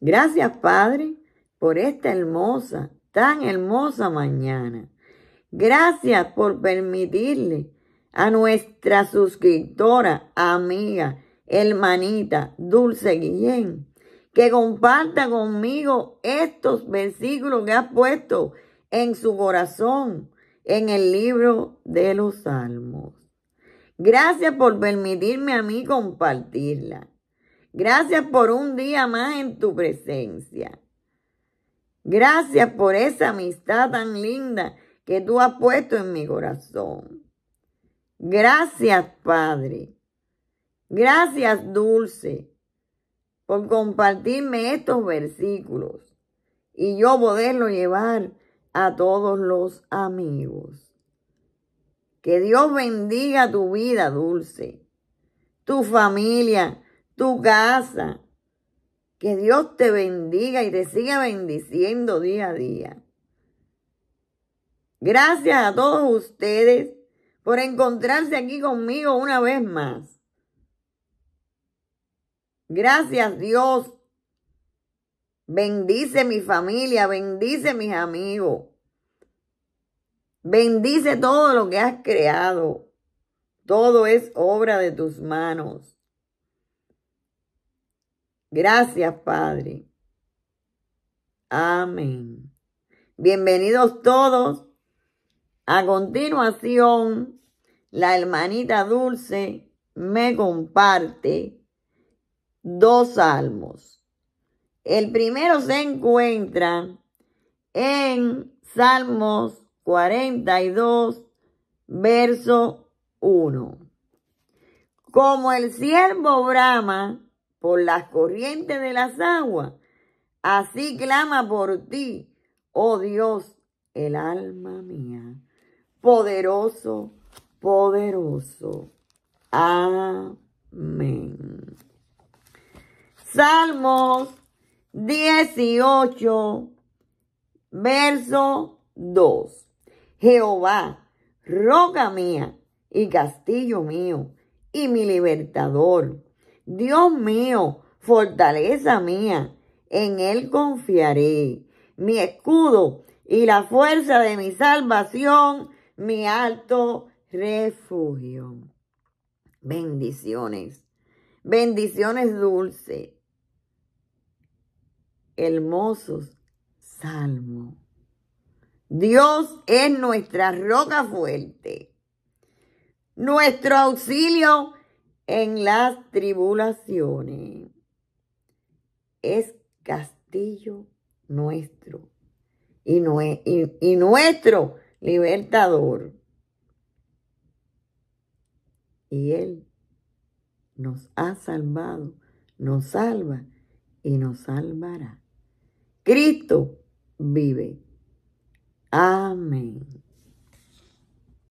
Gracias, Padre, por esta hermosa, tan hermosa mañana. Gracias por permitirle a nuestra suscriptora, amiga, hermanita Dulce Guillén, que comparta conmigo estos versículos que ha puesto en su corazón en el libro de los Salmos. Gracias por permitirme a mí compartirla. Gracias por un día más en tu presencia. Gracias por esa amistad tan linda que tú has puesto en mi corazón. Gracias, Padre. Gracias, Dulce, por compartirme estos versículos y yo poderlo llevar a todos los amigos. Que Dios bendiga tu vida, Dulce, tu familia, tu casa. Que Dios te bendiga y te siga bendiciendo día a día. Gracias a todos ustedes por encontrarse aquí conmigo una vez más. Gracias Dios. Bendice mi familia, bendice mis amigos. Bendice todo lo que has creado. Todo es obra de tus manos. Gracias, Padre. Amén. Bienvenidos todos a continuación. La hermanita Dulce me comparte dos salmos. El primero se encuentra en Salmos 42, verso 1. Como el siervo Brahma por las corrientes de las aguas. Así clama por ti, oh Dios, el alma mía. Poderoso, poderoso. Amén. Salmos 18, verso 2. Jehová, roca mía y castillo mío y mi libertador Dios mío, fortaleza mía, en Él confiaré, mi escudo y la fuerza de mi salvación, mi alto refugio. Bendiciones, bendiciones dulces, hermosos salmos. Dios es nuestra roca fuerte, nuestro auxilio en las tribulaciones. Es castillo nuestro y, nuestro libertador. Y Él nos ha salvado, nos salva y nos salvará. Cristo vive. Amén.